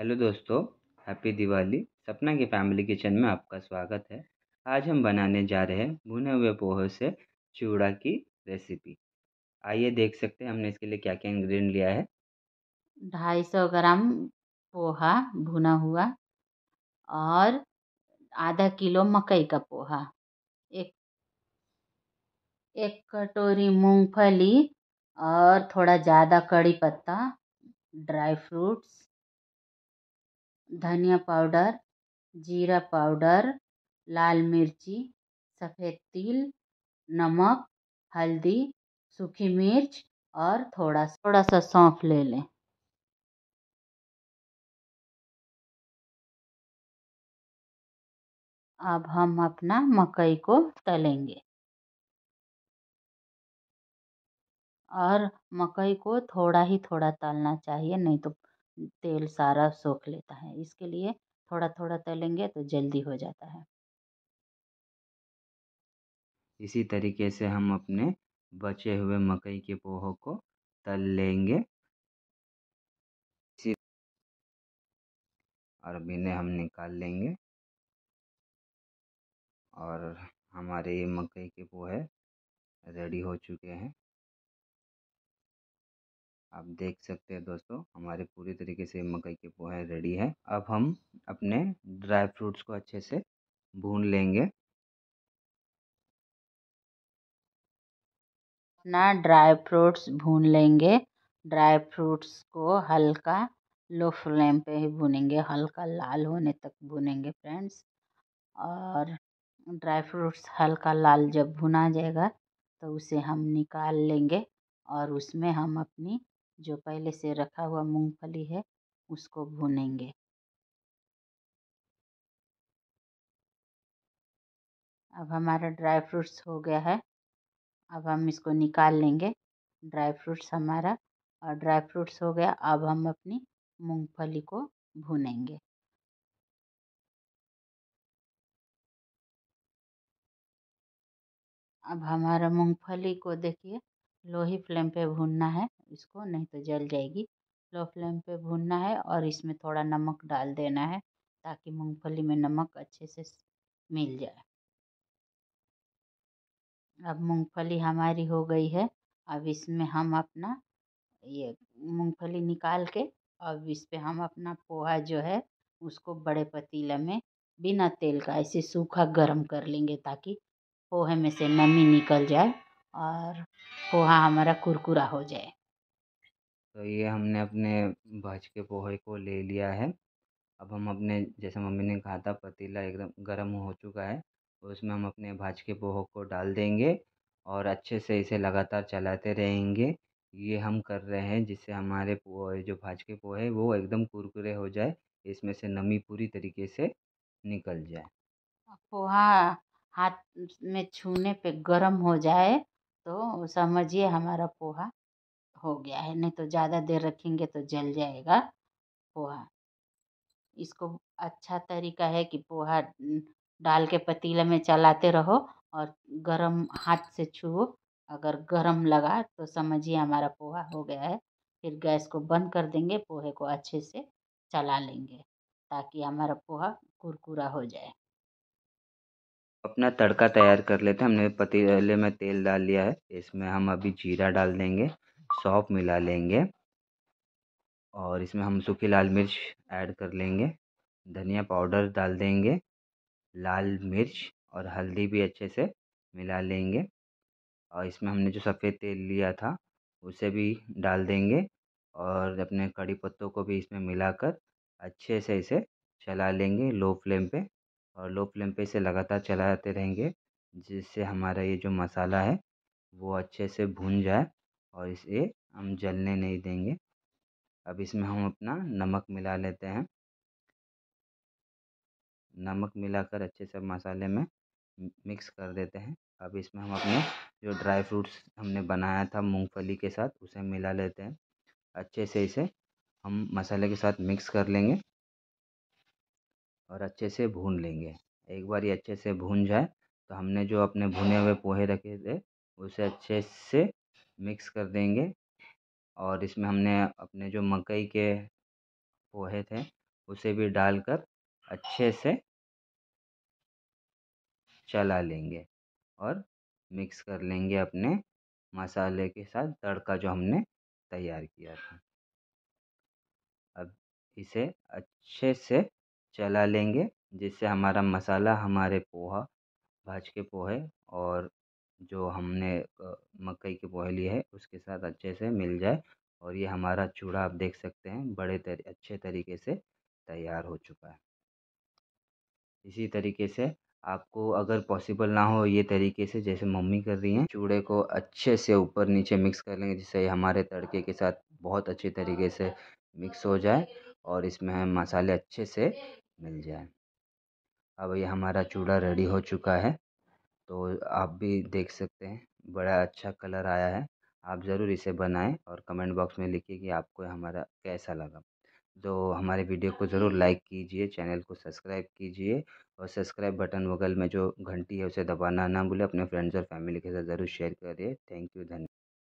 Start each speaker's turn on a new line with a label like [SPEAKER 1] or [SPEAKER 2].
[SPEAKER 1] hello दोस्तों happy Diwali सपना की फैमिली किचन में आपका स्वागत है आज हम बनाने जा रहे हैं भुने हुए पोहे से चूड़ा की रेसिपी आइए देख सकते हैं हमने इसके लिए क्या क्या इंग्रेडिएंट लिया है
[SPEAKER 2] ढाई सौ ग्राम पोहा भुना हुआ और आधा किलो मकई का पोहा एक एक कटोरी मूंगफली और थोड़ा ज़्यादा कड़ी पत्ता ड्राई फ्रूट्स धनिया पाउडर जीरा पाउडर लाल मिर्ची सफ़ेद तिल नमक हल्दी सूखी मिर्च और थोड़ा थोड़ा सा सौंफ ले लें अब हम अपना मकई को तलेंगे और मकई को थोड़ा ही थोड़ा तलना चाहिए नहीं तो तेल सारा सोख लेता है इसके लिए थोड़ा थोड़ा तलेंगे तो जल्दी हो जाता है
[SPEAKER 1] इसी तरीके से हम अपने बचे हुए मकई के पोहों को तल लेंगे और बिने हम निकाल लेंगे और हमारे मकई के पोहे रेडी हो चुके हैं आप देख सकते हैं दोस्तों हमारे पूरी तरीके से मकई के पोहे रेडी है अब हम अपने ड्राई फ्रूट्स को अच्छे से भून लेंगे
[SPEAKER 2] अपना ड्राई फ्रूट्स भून लेंगे ड्राई फ्रूट्स को हल्का लो फ्लेम पे ही भुनेंगे हल्का लाल होने तक भुनेंगे फ्रेंड्स और ड्राई फ्रूट्स हल्का लाल जब भुना जाएगा तो उसे हम निकाल लेंगे और उसमें हम अपनी जो पहले से रखा हुआ मूंगफली है उसको भूनेंगे अब हमारा ड्राई फ्रूट्स हो गया है अब हम इसको निकाल लेंगे ड्राई फ्रूट्स हमारा और ड्राई फ्रूट्स हो गया अब हम अपनी मूंगफली को भूनेंगे अब हमारा मूंगफली को देखिए लो ही फ्लेम पे भूनना है इसको नहीं तो जल जाएगी लो फ्लेम पे भूनना है और इसमें थोड़ा नमक डाल देना है ताकि मूंगफली में नमक अच्छे से मिल जाए अब मूंगफली हमारी हो गई है अब इसमें हम अपना ये मूंगफली निकाल के अब इस पर हम अपना पोहा जो है उसको बड़े पतीला में बिना तेल का ऐसे सूखा गर्म कर लेंगे ताकि पोहे में से नमी निकल जाए और पोहा हमारा कुरकुरा हो जाए
[SPEAKER 1] तो ये हमने अपने भज के पोहे को ले लिया है अब हम अपने जैसे मम्मी ने कहा था पतीला एकदम गर्म हो चुका है उसमें हम अपने भाज के पोहे को डाल देंगे और अच्छे से इसे लगातार चलाते रहेंगे ये हम कर रहे हैं जिससे हमारे पोहे जो भाज के पोहे वो एकदम कुरकुरे हो जाए इसमें से नमी पूरी तरीके से निकल जाए
[SPEAKER 2] पोहा हाथ में छूने पे गर्म हो जाए तो समझिए हमारा पोहा हो गया है नहीं तो ज़्यादा देर रखेंगे तो जल जाएगा पोहा इसको अच्छा तरीका है कि पोहा डाल के पतीले में चलाते रहो और गरम हाथ से छुओ अगर गर्म लगा तो समझिए हमारा पोहा हो गया है फिर गैस को बंद कर देंगे पोहे को अच्छे से चला लेंगे ताकि हमारा पोहा कुरकुरा हो जाए
[SPEAKER 1] अपना तड़का तैयार कर लेते हैं हमने पतीले में तेल डाल लिया है इसमें हम अभी जीरा डाल देंगे सौंफ मिला लेंगे और इसमें हम सूखी लाल मिर्च ऐड कर लेंगे धनिया पाउडर डाल देंगे लाल मिर्च और हल्दी भी अच्छे से मिला लेंगे और इसमें हमने जो सफ़ेद तेल लिया था उसे भी डाल देंगे और अपने कड़ी पत्तों को भी इसमें मिलाकर अच्छे से इसे चला लेंगे लो फ्लेम पे और लो फ्लेम पे इसे लगातार चलाते रहेंगे जिससे हमारा ये जो मसाला है वो अच्छे से भून जाए और इसे हम जलने नहीं देंगे अब इसमें हम अपना नमक मिला लेते हैं नमक मिलाकर अच्छे से मसाले में मिक्स कर देते हैं अब इसमें हम अपने जो ड्राई फ्रूट्स हमने बनाया था मूंगफली के साथ उसे मिला लेते हैं अच्छे से इसे हम मसाले के साथ मिक्स कर लेंगे और अच्छे से भून लेंगे एक बार ये अच्छे से भून जाए तो हमने जो अपने भुने हुए पोहे रखे थे उसे अच्छे से मिक्स कर देंगे और इसमें हमने अपने जो मकई के पोहे थे उसे भी डालकर अच्छे से चला लेंगे और मिक्स कर लेंगे अपने मसाले के साथ तड़का जो हमने तैयार किया था अब इसे अच्छे से चला लेंगे जिससे हमारा मसाला हमारे पोहा भाज के पोहे और जो हमने मकई के पोहे लिए है उसके साथ अच्छे से मिल जाए और ये हमारा चूड़ा आप देख सकते हैं बड़े अच्छे तरीके से तैयार हो चुका है इसी तरीके से आपको अगर पॉसिबल ना हो ये तरीके से जैसे मम्मी कर रही हैं चूड़े को अच्छे से ऊपर नीचे मिक्स कर लेंगे जिससे हमारे तड़के के साथ बहुत अच्छे तरीके से मिक्स हो जाए और इसमें हम मसाले अच्छे से मिल जाए अब ये हमारा चूड़ा रेडी हो चुका है तो आप भी देख सकते हैं बड़ा अच्छा कलर आया है आप ज़रूर इसे बनाएं और कमेंट बॉक्स में लिखिए कि आपको हमारा कैसा लगा तो हमारे वीडियो को ज़रूर लाइक कीजिए चैनल को सब्सक्राइब कीजिए और सब्सक्राइब बटन बगल में जो घंटी है उसे दबाना ना भूलें अपने फ्रेंड्स और फैमिली के साथ ज़रूर शेयर करिए थैंक यू धन्यवाद